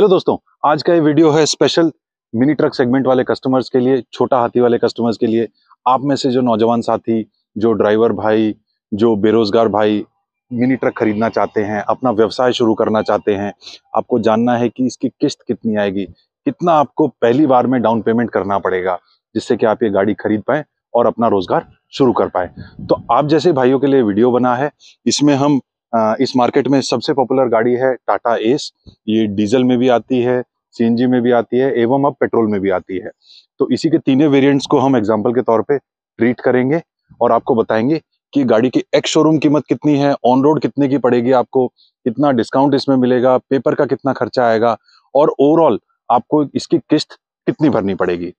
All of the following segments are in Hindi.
हेलो दोस्तों आज का ये वीडियो है स्पेशल मिनी ट्रक सेगमेंट वाले कस्टमर्स के लिए छोटा हाथी वाले कस्टमर्स के लिए आप में से जो नौजवान साथी जो ड्राइवर भाई जो बेरोजगार भाई मिनी ट्रक खरीदना चाहते हैं अपना व्यवसाय शुरू करना चाहते हैं आपको जानना है कि इसकी किस्त कितनी आएगी कितना आपको पहली बार में डाउन पेमेंट करना पड़ेगा जिससे कि आप ये गाड़ी खरीद पाएँ और अपना रोजगार शुरू कर पाए तो आप जैसे भाइयों के लिए वीडियो बना है इसमें हम इस मार्केट में सबसे पॉपुलर गाड़ी है टाटा एस ये डीजल में भी आती है सीएनजी में भी आती है एवं अब पेट्रोल में भी आती है तो इसी के तीनों वेरिएंट्स को हम एग्जाम्पल के तौर पे ट्रीट करेंगे और आपको बताएंगे कि गाड़ी की एक्स शोरूम कीमत कितनी है ऑन रोड कितने की पड़ेगी आपको कितना डिस्काउंट इसमें मिलेगा पेपर का कितना खर्चा आएगा और ओवरऑल आपको इसकी किस्त कितनी भरनी पड़ेगी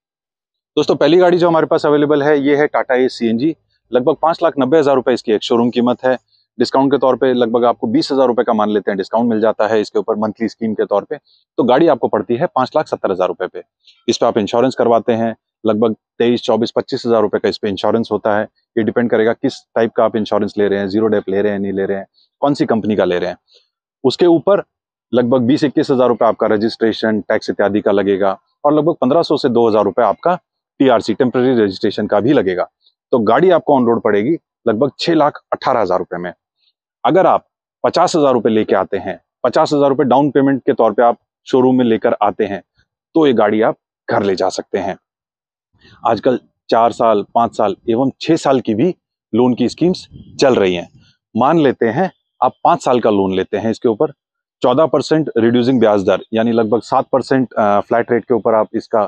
दोस्तों पहली गाड़ी जो हमारे पास अवेलेबल है ये है टाटा ए सी लगभग पाँच लाख नब्बे हज़ार रुपये इसकी एक शोरूम कीमत है डिस्काउंट के तौर पे लगभग आपको बीस हजार रुपए का मान लेते हैं डिस्काउंट मिल जाता है इसके ऊपर मंथली स्कीम के तौर पे तो गाड़ी आपको पड़ती है पांच लाख सत्तर हजार रुपये पे इस पर आप इंश्योरेंस करवाते हैं लगभग तेईस चौबीस पच्चीस हजार रुपए का इस पर इंश्योरेंस होता है ये डिपेंड करेगा किस टाइप का आप इंश्योरेंस ले रहे हैं जीरो डेप ले रहे हैं नहीं ले रहे हैं कौन सी कंपनी का ले रहे हैं उसके ऊपर लगभग बीस इक्कीस हजार रुपये आपका रजिस्ट्रेशन टैक्स इत्यादि का लगेगा और लगभग पंद्रह सौ से दो हजार रुपए आपका टीआरसी टेम्प्रेरी रजिस्ट्रेशन का भी लगेगा तो गाड़ी आपको ऑन रोड पड़ेगी लगभग छह लाख अठारह हजार रुपए में अगर आप पचास हजार रुपये लेके आते हैं पचास हजार रुपये डाउन पेमेंट के तौर पे आप शोरूम में लेकर आते हैं तो ये गाड़ी आप घर ले जा सकते हैं आजकल चार साल पाँच साल एवं छः साल की भी लोन की स्कीम्स चल रही हैं मान लेते हैं आप पाँच साल का लोन लेते हैं इसके ऊपर चौदह परसेंट रिड्यूसिंग ब्याज दर यानी लगभग सात परसेंट फ्लैट रेट के ऊपर आप इसका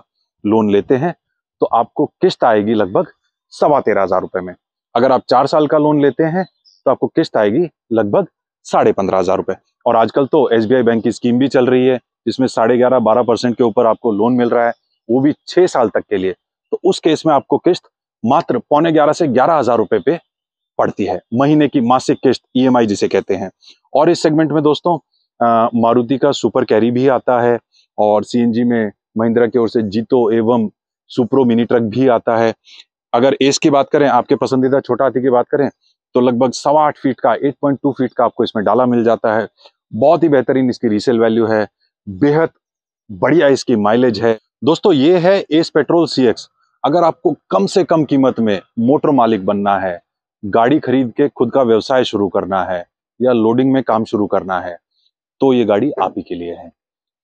लोन लेते हैं तो आपको किस्त आएगी लगभग सवा तेरह हजार रुपये में अगर आप चार साल का लोन लेते हैं तो आपको किस्त आएगी लगभग साढ़े पंद्रह हज़ार रुपए और आजकल तो एस बैंक की स्कीम भी चल रही है जिसमें साढ़े ग्यारह बारह परसेंट के ऊपर आपको लोन मिल रहा है वो भी छह साल तक के लिए तो उस केस में आपको किस्त मात्र पौने ग्यारह से ग्यारह हज़ार रुपए पे पड़ती है महीने की मासिक किस्त ई e जिसे कहते हैं और इस सेगमेंट में दोस्तों मारुति का सुपर कैरी भी आता है और सी में महिंद्रा की ओर से जीतो एवं सुप्रो मिनी ट्रक भी आता है अगर एस की बात करें आपके पसंदीदा छोटा हाथी की बात करें तो लगभग सवा आठ फीट का 8.2 फीट का आपको इसमें डाला मिल जाता है बहुत ही बेहतरीन इसकी रीसेल वैल्यू है बेहद बढ़िया इसकी माइलेज है दोस्तों ये है एस पेट्रोल सी अगर आपको कम से कम कीमत में मोटर मालिक बनना है गाड़ी खरीद के खुद का व्यवसाय शुरू करना है या लोडिंग में काम शुरू करना है तो ये गाड़ी आप ही के लिए है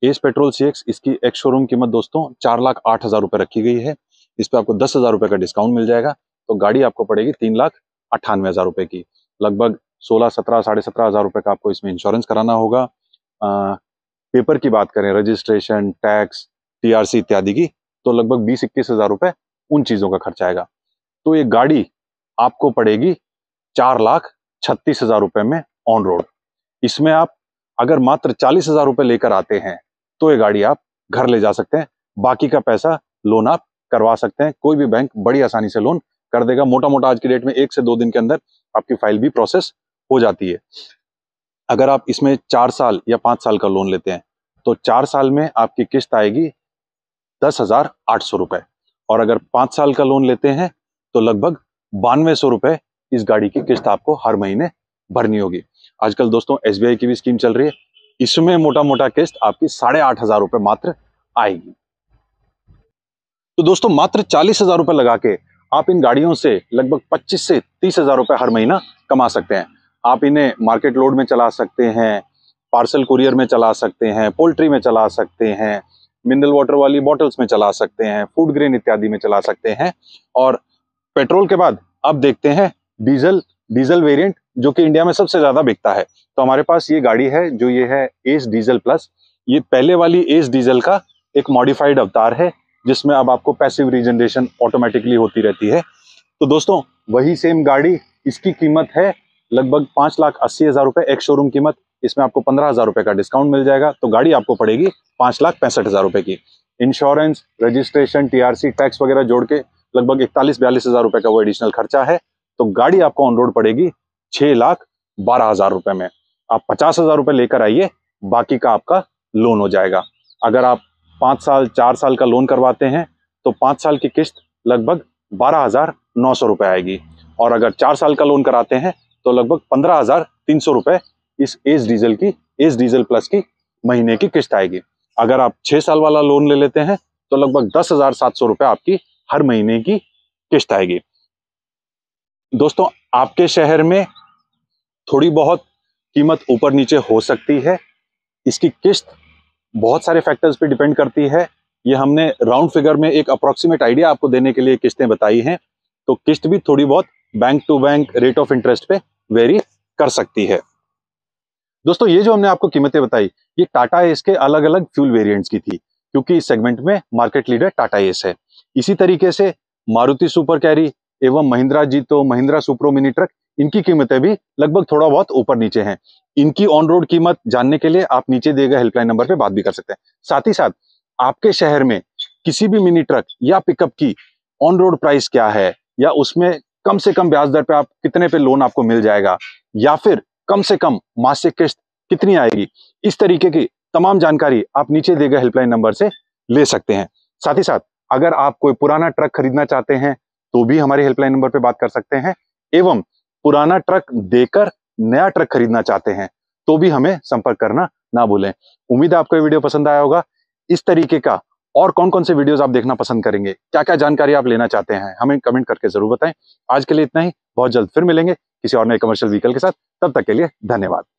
एस पेट्रोल सी इसकी एक्स शोरूम कीमत दोस्तों चार लाख आठ हजार रुपए रखी गई है इस पर आपको दस हजार रुपए का डिस्काउंट मिल जाएगा तो गाड़ी आपको पड़ेगी तीन लाख अट्ठानवे हज़ार रुपए की लगभग सोलह सत्रह साढ़े सत्रह हज़ार रुपए का आपको इसमें इंश्योरेंस कराना होगा आ, पेपर की बात करें रजिस्ट्रेशन टैक्स टीआरसी इत्यादि की तो लगभग बीस इक्कीस हज़ार रुपए उन चीज़ों का खर्च आएगा तो ये गाड़ी आपको पड़ेगी चार लाख छत्तीस हज़ार रुपए में ऑन रोड इसमें आप अगर मात्र चालीस हज़ार रुपए लेकर आते हैं तो ये गाड़ी आप घर ले जा सकते हैं बाकी का पैसा लोन आप करवा सकते हैं कोई भी बैंक बड़ी आसानी से लोन कर देगा मोटा मोटा आज की डेट में एक से दो दिन के अंदर आपकी फाइल भी प्रोसेस हो जाती है अगर आप इसमें चार साल या पांच साल का लोन लेते हैं तो चार साल में आपकी किस्त आएगी दस हजार आठ सौ रुपए और अगर पांच साल का लोन लेते हैं तो लगभग बानवे सौ रुपए इस गाड़ी की किस्त आपको हर महीने भरनी होगी आजकल दोस्तों एस की भी स्कीम चल रही है इसमें मोटा मोटा किस्त आपकी साढ़े आठ हजार रुपए मात्र आएगी तो दोस्तों मात्र चालीस हजार रुपए लगा के आप इन गाड़ियों से लगभग 25 से तीस हज़ार रुपये हर महीना कमा सकते हैं आप इन्हें मार्केट लोड में चला सकते हैं पार्सल कुरियर में चला सकते हैं पोल्ट्री में चला सकते हैं मिनरल वाटर वाली बॉटल्स में चला सकते हैं फूड ग्रेन इत्यादि में चला सकते हैं और पेट्रोल के बाद अब देखते हैं डीजल डीजल वेरिएंट जो कि इंडिया में सबसे ज़्यादा बिकता है तो हमारे पास ये गाड़ी है जो ये है एस डीजल प्लस ये पहले वाली एस डीजल का एक मॉडिफाइड अवतार है जिसमें अब आपको पैसिव रीजनरेशन ऑटोमेटिकली होती रहती है तो दोस्तों वही सेम गाड़ी इसकी कीमत है लगभग पाँच लाख अस्सी हज़ार रुपये एक शोरूम कीमत इसमें आपको पंद्रह हज़ार रुपये का डिस्काउंट मिल जाएगा तो गाड़ी आपको पड़ेगी पाँच लाख पैंसठ हज़ार रुपये की इंश्योरेंस रजिस्ट्रेशन टीआरसी टैक्स वगैरह जोड़ के लगभग इकतालीस बयालीस हज़ार रुपये का वो एडिशनल खर्चा है तो गाड़ी आपको ऑन रोड पड़ेगी छः लाख बारह हज़ार रुपये में आप पचास हज़ार रुपये लेकर आइए बाकी का आपका लोन हो जाएगा अगर आप पाँच साल चार साल का लोन करवाते हैं तो पाँच साल की किस्त लगभग बारह हज़ार नौ सौ रुपये आएगी और अगर चार साल का लोन कराते हैं तो लगभग पंद्रह हज़ार तीन सौ रुपये इस एज डीजल की एज डीजल प्लस की महीने की किस्त आएगी अगर आप छः साल वाला लोन ले लेते हैं तो लगभग दस हज़ार सात सौ रुपये आपकी हर महीने की किस्त आएगी दोस्तों आपके शहर में थोड़ी बहुत कीमत ऊपर नीचे हो सकती है इसकी किस्त बहुत सारे फैक्टर्स पे डिपेंड करती है ये हमने राउंड फिगर में एक अप्रोक्सीमेट आइडिया आपको देने के लिए किस्तें बताई हैं तो किस्त भी थोड़ी बहुत bank to bank rate of interest पे वेरी कर सकती है दोस्तों ये जो हमने आपको कीमतें बताई ये टाटा एस के अलग अलग फ्यूल वेरियंट की थी क्योंकि इस सेगमेंट में मार्केट लीडर टाटा एस है इसी तरीके से मारुति सुपर कैरी एवं महिंद्रा जीतो महिंद्रा सुप्रो मिनी ट्रक इनकी कीमतें भी लगभग थोड़ा बहुत ऊपर नीचे हैं इनकी ऑन रोड कीमत जानने के लिए आप नीचे दिए गए हेल्पलाइन नंबर पर बात भी कर सकते हैं साथ ही साथ आपके शहर में किसी भी मिनी ट्रक या पिकअप की ऑन रोड प्राइस क्या है या उसमें कम से कम ब्याज दर पे आप कितने पे लोन आपको मिल जाएगा या फिर कम से कम मासिक किस्त कितनी आएगी इस तरीके की तमाम जानकारी आप नीचे दिए गए हेल्पलाइन नंबर से ले सकते हैं साथ ही साथ अगर आप कोई पुराना ट्रक खरीदना चाहते हैं तो भी हमारे हेल्पलाइन नंबर पर बात कर सकते हैं एवं पुराना ट्रक देकर नया ट्रक खरीदना चाहते हैं तो भी हमें संपर्क करना ना भूलें उम्मीद है आपको ये वीडियो पसंद आया होगा इस तरीके का और कौन कौन से वीडियोस आप देखना पसंद करेंगे क्या क्या जानकारी आप लेना चाहते हैं हमें कमेंट करके जरूर बताएं आज के लिए इतना ही बहुत जल्द फिर मिलेंगे किसी और नए कमर्शियल व्हीकल के साथ तब तक के लिए धन्यवाद